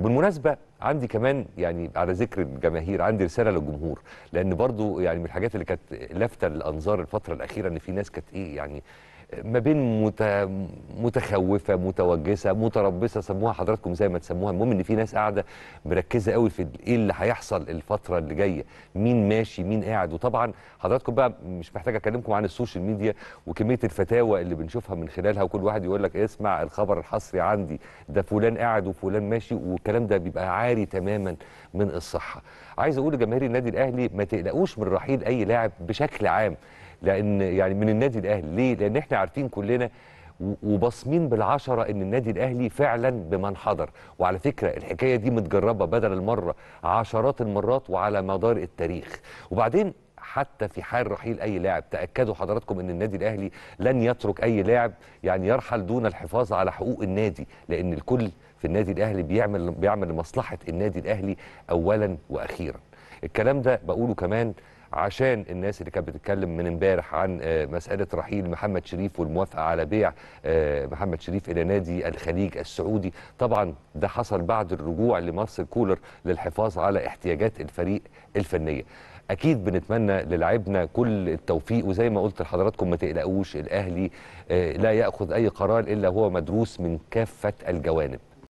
وبالمناسبه عندي كمان يعني على ذكر الجماهير عندي رساله للجمهور لان برضو يعني من الحاجات اللي كانت لافته للانظار الفتره الاخيره ان في ناس كانت ايه يعني ما بين مت... متخوفه متوجسه متربصه سموها حضراتكم زي ما تسموها المهم ان في ناس قاعده مركزه قوي في ايه اللي هيحصل الفتره اللي جايه مين ماشي مين قاعد وطبعا حضراتكم بقى مش محتاج اكلمكم عن السوشيال ميديا وكميه الفتاوى اللي بنشوفها من خلالها وكل واحد يقول لك اسمع الخبر الحصري عندي ده فلان قاعد وفلان ماشي والكلام ده بيبقى عاري تماما من الصحه عايز اقول لجماهير النادي الاهلي ما تقلقوش من رحيل اي لاعب بشكل عام لان يعني من النادي الاهلي ليه لان احنا عارفين كلنا وبصمين بالعشرة ان النادي الاهلي فعلا بمن حضر وعلى فكرة الحكاية دي متجربة بدل المرة عشرات المرات وعلى مدار التاريخ وبعدين حتى في حال رحيل اي لاعب تاكدوا حضراتكم ان النادي الاهلي لن يترك اي لاعب يعني يرحل دون الحفاظ على حقوق النادي لان الكل في النادي الاهلي بيعمل بيعمل لمصلحه النادي الاهلي اولا واخيرا الكلام ده بقوله كمان عشان الناس اللي كانت بتتكلم من امبارح عن آه، مساله رحيل محمد شريف والموافقه على بيع آه، محمد شريف الى نادي الخليج السعودي طبعا ده حصل بعد الرجوع لمارسيل كولر للحفاظ على احتياجات الفريق الفنيه اكيد بنتمنى للاعبنا كل التوفيق وزي ما قلت لحضراتكم ما تقلقوش الاهلي آه، لا ياخذ اي قرار الا هو مدروس من كافه الجوانب